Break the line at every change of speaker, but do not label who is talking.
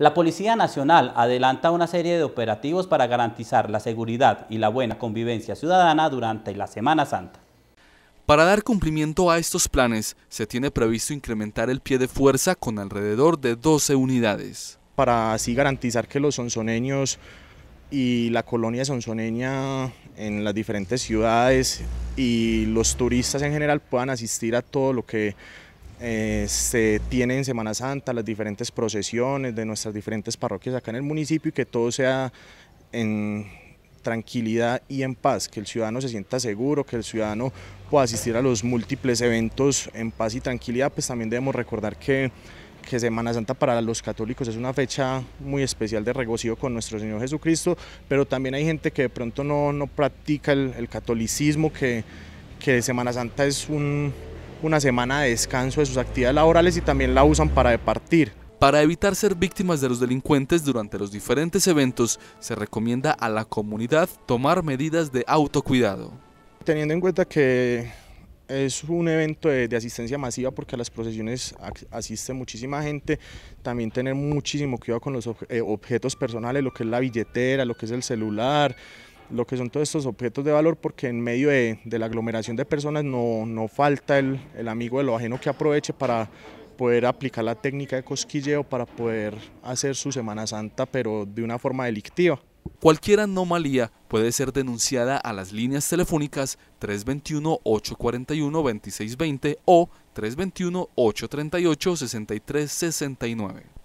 La Policía Nacional adelanta una serie de operativos para garantizar la seguridad y la buena convivencia ciudadana durante la Semana Santa. Para dar cumplimiento a estos planes, se tiene previsto incrementar el pie de fuerza con alrededor de 12 unidades.
Para así garantizar que los sonsoneños y la colonia sonsoneña en las diferentes ciudades y los turistas en general puedan asistir a todo lo que eh, se tiene en Semana Santa, las diferentes procesiones de nuestras diferentes parroquias acá en el municipio y que todo sea en tranquilidad y en paz, que el ciudadano se sienta seguro, que el ciudadano pueda asistir a los múltiples eventos en paz y tranquilidad, pues también debemos recordar que, que Semana Santa para los católicos es una fecha muy especial de regocijo con nuestro Señor Jesucristo, pero también hay gente que de pronto no, no practica el, el catolicismo, que, que Semana Santa es un, una semana de descanso de sus actividades laborales y también la usan para departir. Para evitar ser
víctimas de los delincuentes durante los diferentes eventos, se recomienda a la comunidad tomar
medidas de autocuidado. Teniendo en cuenta que es un evento de, de, asistencia masiva porque a las procesiones asiste muchísima gente. También tener muchísimo cuidado con los eh, objetos personales, lo que es la billetera, lo que es el celular, lo que son todos estos objetos de valor porque en medio de, la aglomeración de personas no, no falta el, el, amigo de lo ajeno que aproveche para poder aplicar la técnica de cosquilleo para poder hacer su Semana Santa pero de una forma delictiva. Cualquier anomalía puede ser
denunciada a las líneas telefónicas 321-841-2620 o 321-838-6369.